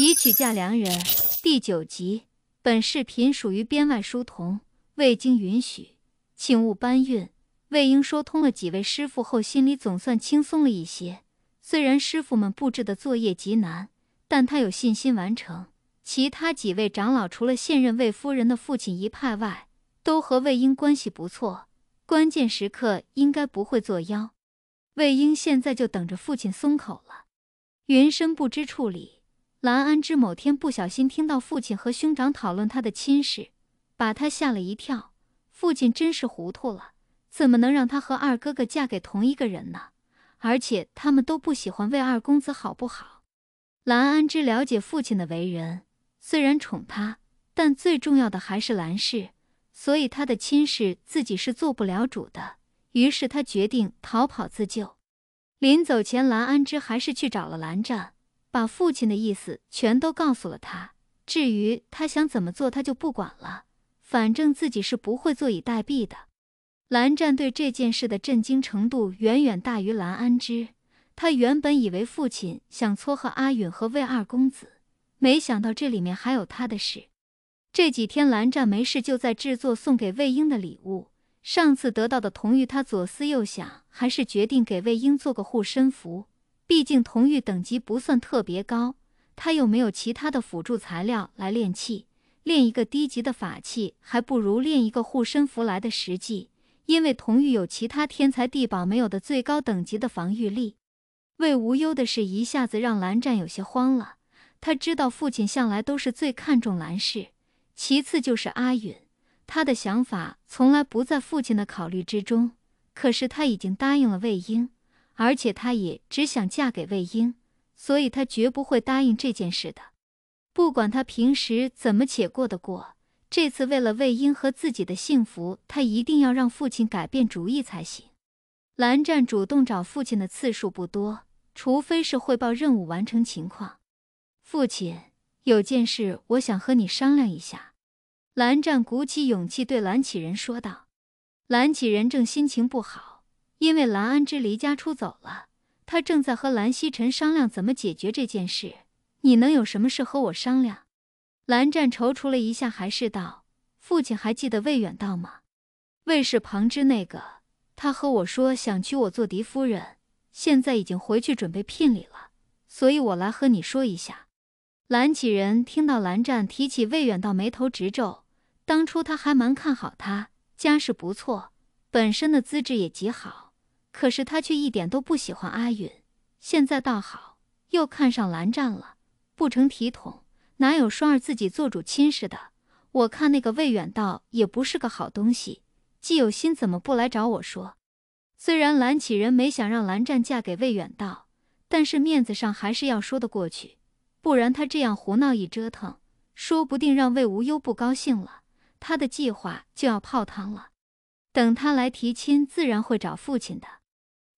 已娶嫁良人第九集。本视频属于编外书童，未经允许，请勿搬运。魏婴说通了几位师傅后，心里总算轻松了一些。虽然师傅们布置的作业极难，但他有信心完成。其他几位长老除了现任魏夫人的父亲一派外，都和魏婴关系不错，关键时刻应该不会作妖。魏婴现在就等着父亲松口了。云深不知处里。兰安之某天不小心听到父亲和兄长讨论他的亲事，把他吓了一跳。父亲真是糊涂了，怎么能让他和二哥哥嫁给同一个人呢？而且他们都不喜欢魏二公子，好不好？兰安之了解父亲的为人，虽然宠他，但最重要的还是兰氏，所以他的亲事自己是做不了主的。于是他决定逃跑自救。临走前，兰安之还是去找了蓝湛。把父亲的意思全都告诉了他。至于他想怎么做，他就不管了。反正自己是不会坐以待毙的。蓝湛对这件事的震惊程度远远大于蓝安之。他原本以为父亲想撮合阿允和魏二公子，没想到这里面还有他的事。这几天蓝湛没事就在制作送给魏婴的礼物。上次得到的铜玉，他左思右想，还是决定给魏婴做个护身符。毕竟铜玉等级不算特别高，他又没有其他的辅助材料来炼器，炼一个低级的法器还不如炼一个护身符来的实际。因为铜玉有其他天才地宝没有的最高等级的防御力。魏无忧的事一下子让蓝湛有些慌了。他知道父亲向来都是最看重蓝氏，其次就是阿允。他的想法从来不在父亲的考虑之中，可是他已经答应了魏婴。而且她也只想嫁给魏婴，所以她绝不会答应这件事的。不管她平时怎么且过得过，这次为了魏婴和自己的幸福，她一定要让父亲改变主意才行。蓝湛主动找父亲的次数不多，除非是汇报任务完成情况。父亲，有件事我想和你商量一下。”蓝湛鼓起勇气对蓝启仁说道。蓝启仁正心情不好。因为蓝安之离家出走了，他正在和蓝希晨商量怎么解决这件事。你能有什么事和我商量？蓝湛踌躇了一下，还是道：“父亲还记得魏远道吗？魏氏旁支那个，他和我说想娶我做嫡夫人，现在已经回去准备聘礼了，所以我来和你说一下。”蓝启仁听到蓝湛提起魏远道，眉头直皱。当初他还蛮看好他，家世不错，本身的资质也极好。可是他却一点都不喜欢阿允，现在倒好，又看上蓝湛了，不成体统，哪有双儿自己做主亲事的？我看那个魏远道也不是个好东西，既有心，怎么不来找我说？虽然蓝启仁没想让蓝湛嫁给魏远道，但是面子上还是要说得过去，不然他这样胡闹一折腾，说不定让魏无忧不高兴了，他的计划就要泡汤了。等他来提亲，自然会找父亲的。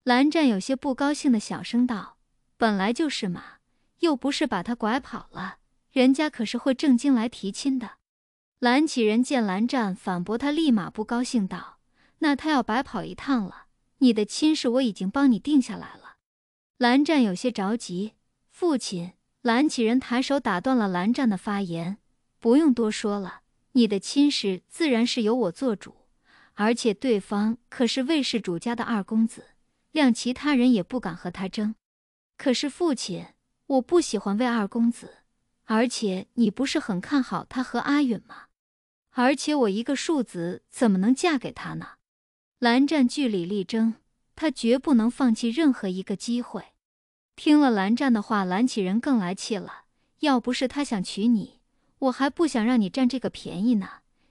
蓝湛有些不高兴的小声道：“本来就是嘛，又不是把他拐跑了，人家可是会正经来提亲的。”蓝启仁见蓝湛反驳他，立马不高兴道：“那他要白跑一趟了。你的亲事我已经帮你定下来了。”蓝湛有些着急：“父亲！”蓝启仁抬手打断了蓝湛的发言：“不用多说了，你的亲事自然是由我做主，而且对方可是魏氏主家的二公子。”谅其他人也不敢和他争，可是父亲，我不喜欢魏二公子，而且你不是很看好他和阿允吗？而且我一个庶子怎么能嫁给他呢？蓝湛据理力争，他绝不能放弃任何一个机会。听了蓝湛的话，蓝启仁更来气了。要不是他想娶你，我还不想让你占这个便宜呢。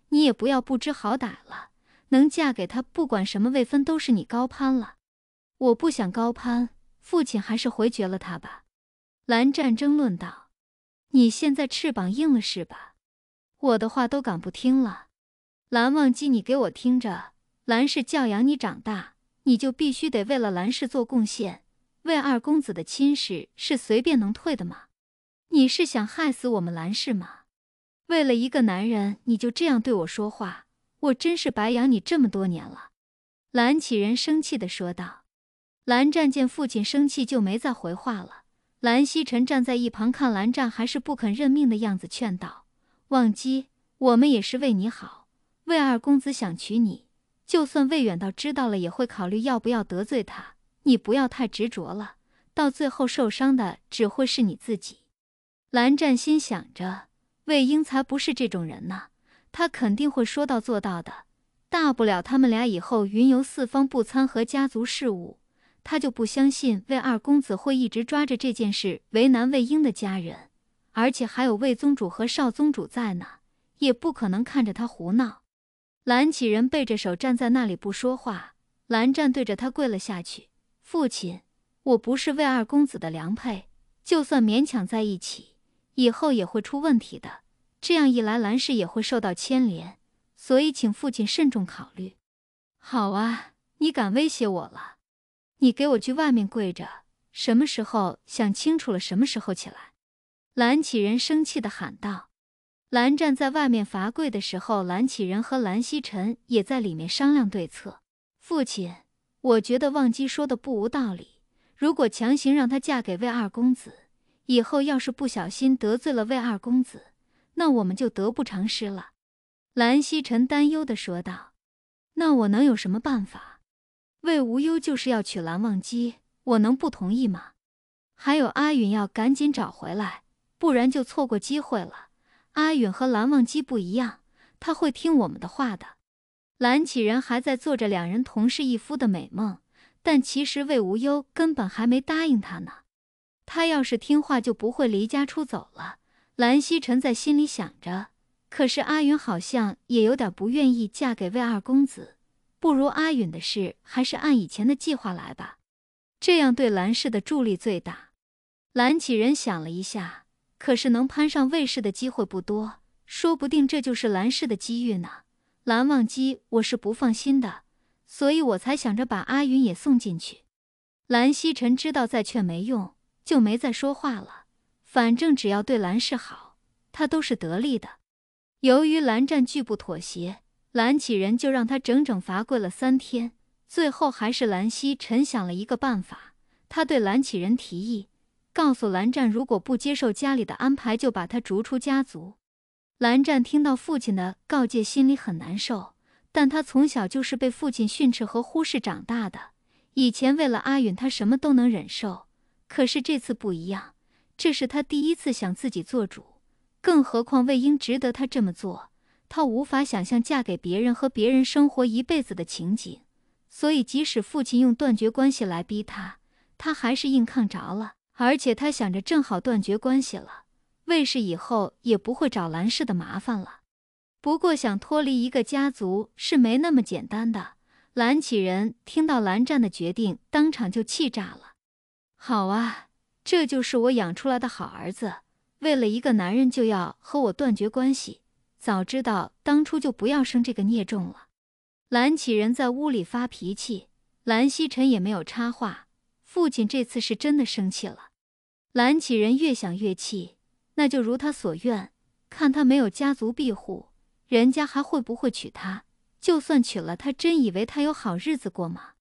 你也不要不知好歹了，能嫁给他，不管什么未婚，都是你高攀了。我不想高攀，父亲还是回绝了他吧。蓝湛争论道：“你现在翅膀硬了是吧？我的话都敢不听了。”蓝忘机，你给我听着，蓝氏教养你长大，你就必须得为了蓝氏做贡献。为二公子的亲事是随便能退的吗？你是想害死我们蓝氏吗？为了一个男人你就这样对我说话，我真是白养你这么多年了。”蓝启人生气地说道。蓝湛见父亲生气，就没再回话了。蓝曦臣站在一旁看蓝湛还是不肯认命的样子，劝道：“忘机，我们也是为你好。魏二公子想娶你，就算魏远道知道了，也会考虑要不要得罪他。你不要太执着了，到最后受伤的只会是你自己。”蓝湛心想着，魏英才不是这种人呢，他肯定会说到做到的。大不了他们俩以后云游四方，不掺和家族事务。他就不相信魏二公子会一直抓着这件事为难魏婴的家人，而且还有魏宗主和少宗主在呢，也不可能看着他胡闹。蓝启仁背着手站在那里不说话，蓝湛对着他跪了下去：“父亲，我不是魏二公子的良配，就算勉强在一起，以后也会出问题的。这样一来，蓝氏也会受到牵连，所以请父亲慎重考虑。”好啊，你敢威胁我了？你给我去外面跪着！什么时候想清楚了，什么时候起来！蓝启人生气的喊道。蓝湛在外面罚跪的时候，蓝启仁和蓝曦臣也在里面商量对策。父亲，我觉得忘机说的不无道理。如果强行让她嫁给魏二公子，以后要是不小心得罪了魏二公子，那我们就得不偿失了。蓝曦臣担忧的说道。那我能有什么办法？魏无忧就是要娶蓝忘机，我能不同意吗？还有阿允要赶紧找回来，不然就错过机会了。阿允和蓝忘机不一样，他会听我们的话的。蓝启仁还在做着两人同是一夫的美梦，但其实魏无忧根本还没答应他呢。他要是听话，就不会离家出走了。蓝曦臣在心里想着，可是阿允好像也有点不愿意嫁给魏二公子。不如阿允的事还是按以前的计划来吧，这样对蓝氏的助力最大。蓝启仁想了一下，可是能攀上卫氏的机会不多，说不定这就是蓝氏的机遇呢。蓝忘机我是不放心的，所以我才想着把阿允也送进去。蓝曦臣知道再劝没用，就没再说话了。反正只要对蓝氏好，他都是得力的。由于蓝湛拒不妥协。蓝启仁就让他整整罚跪了三天，最后还是蓝曦臣想了一个办法，他对蓝启仁提议，告诉蓝湛如果不接受家里的安排，就把他逐出家族。蓝湛听到父亲的告诫，心里很难受，但他从小就是被父亲训斥和忽视长大的，以前为了阿允，他什么都能忍受，可是这次不一样，这是他第一次想自己做主，更何况魏婴值得他这么做。他无法想象嫁给别人和别人生活一辈子的情景，所以即使父亲用断绝关系来逼他，他还是硬抗着了。而且他想着，正好断绝关系了，魏氏以后也不会找兰氏的麻烦了。不过，想脱离一个家族是没那么简单的。蓝启仁听到蓝湛的决定，当场就气炸了。好啊，这就是我养出来的好儿子，为了一个男人就要和我断绝关系。早知道当初就不要生这个孽种了。蓝启人在屋里发脾气，蓝曦臣也没有插话。父亲这次是真的生气了。蓝启人越想越气，那就如他所愿，看他没有家族庇护，人家还会不会娶他？就算娶了他，真以为他有好日子过吗？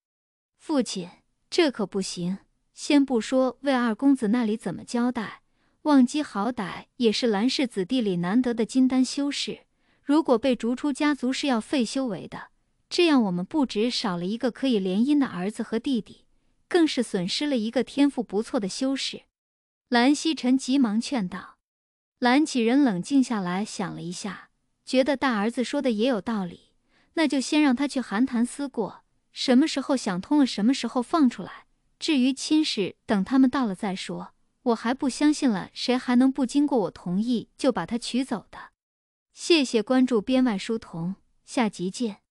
父亲，这可不行。先不说魏二公子那里怎么交代。忘机好歹也是蓝氏子弟里难得的金丹修士，如果被逐出家族是要废修为的。这样我们不止少了一个可以联姻的儿子和弟弟，更是损失了一个天赋不错的修士。蓝曦臣急忙劝道：“蓝启人，冷静下来想了一下，觉得大儿子说的也有道理，那就先让他去寒潭思过，什么时候想通了，什么时候放出来。至于亲事，等他们到了再说。”我还不相信了，谁还能不经过我同意就把它娶走的？谢谢关注编外书童，下集见。